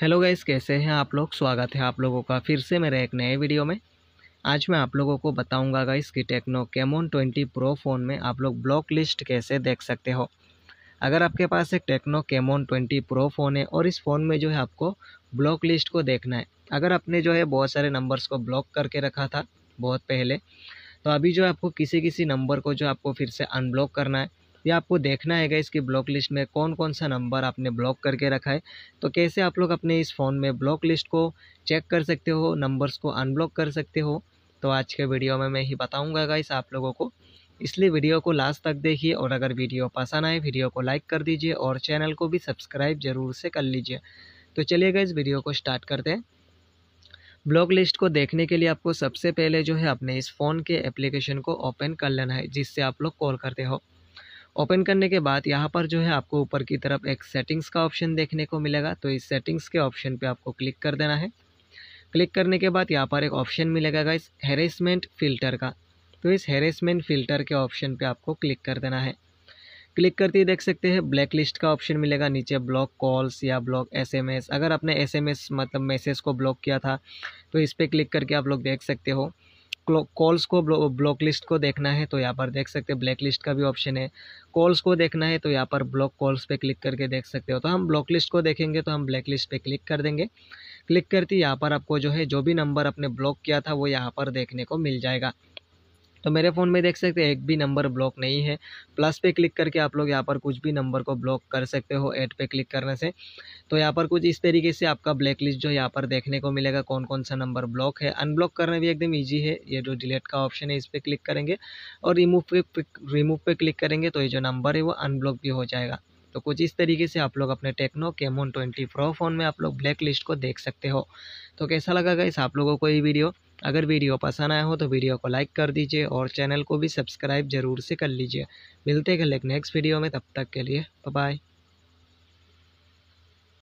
hello guys कैसे हैं आप लोग स्वागत है आप लोगों का फिर से मेरे एक नए वीडियो में आज मैं आप लोगों को बताऊंगा गाइस कि Tecno Camon twenty pro phone में आप लोग ब्लॉक लिस्ट कैसे देख सकते हो अगर आपके पास एक Tecno Camon twenty pro phone है और इस फ़ोन में जो है आपको ब्लॉक लिस्ट को देखना है अगर आपने जो है बहुत सारे नंबर्स को ब्लॉक करके रखा था बहुत पहले तो अभी जो है आपको किसी किसी नंबर को जो आपको फिर से अनब्लॉक करना है ये आपको देखना है इसकी ब्लॉक लिस्ट में कौन कौन सा नंबर आपने ब्लॉक करके रखा है तो कैसे आप लोग अपने इस फ़ोन में ब्लॉक लिस्ट को चेक कर सकते हो नंबर्स को अनब्लॉक कर सकते हो तो आज के वीडियो में मैं ही बताऊँगा गाइस आप लोगों को इसलिए वीडियो को लास्ट तक देखिए और अगर वीडियो पसंद आए वीडियो को लाइक कर दीजिए और चैनल को भी सब्सक्राइब ज़रूर से कर लीजिए तो चलिएगा इस वीडियो को स्टार्ट करते हैं ब्लॉक लिस्ट को देखने के लिए आपको सबसे पहले जो है अपने इस फ़ोन के एप्लीकेशन को ओपन कर लेना है जिससे आप लोग कॉल करते हो ओपन करने के बाद यहाँ पर जो है आपको ऊपर की तरफ एक सेटिंग्स का ऑप्शन देखने को मिलेगा तो इस सेटिंग्स के ऑप्शन पे आपको क्लिक कर देना है क्लिक करने के बाद यहाँ पर एक ऑप्शन मिलेगा गाइस हेरेसमेंट फ़िल्टर का तो इस हेरेसमेंट फ़िल्टर के ऑप्शन पे आपको क्लिक कर देना है क्लिक करते ही देख सकते हैं ब्लैक लिस्ट का ऑप्शन मिलेगा नीचे ब्लॉक कॉल्स या ब्लॉक एसएमएस अगर आपने एसएमएस मतलब मैसेज को ब्लॉक किया था तो इस पर क्लिक करके आप लोग देख सकते हो कॉल्स को ब्लॉक लिस्ट को देखना है तो यहाँ पर देख सकते हैं ब्लैक लिस्ट का भी ऑप्शन है कॉल्स को देखना है तो यहाँ पर ब्लॉक कॉल्स पे क्लिक करके देख सकते हो तो हम ब्लॉक लिस्ट को देखेंगे तो हम ब्लैक लिस्ट पे क्लिक कर देंगे क्लिक करती यहाँ पर आपको जो है जो भी नंबर आपने ब्लॉक किया था वो यहाँ पर देखने को मिल जाएगा तो मेरे फ़ोन में देख सकते हैं एक भी नंबर ब्लॉक नहीं है प्लस पे क्लिक करके आप लोग यहाँ पर कुछ भी नंबर को ब्लॉक कर सकते हो ऐड पे क्लिक करने से तो यहाँ पर कुछ इस तरीके से आपका ब्लैक लिस्ट जो यहाँ पर देखने को मिलेगा कौन कौन सा नंबर ब्लॉक है अनब्लॉक करना भी एकदम ईजी है ये जो डिलीट का ऑप्शन है इस पर क्लिक करेंगे और रिमूव पे रिमूव पर क्लिक करेंगे तो ये जो नंबर है वो अनब्लॉक भी हो जाएगा तो कुछ इस तरीके से आप लोग अपने Tecno Camon twenty pro phone में आप लोग ब्लैक लिस्ट को देख सकते हो तो कैसा लगा इस आप लोगों को ये वीडियो अगर वीडियो पसंद आया हो तो वीडियो को लाइक कर दीजिए और चैनल को भी सब्सक्राइब जरूर से कर लीजिए मिलते हैं नेक्स्ट वीडियो में तब तक के लिए बाय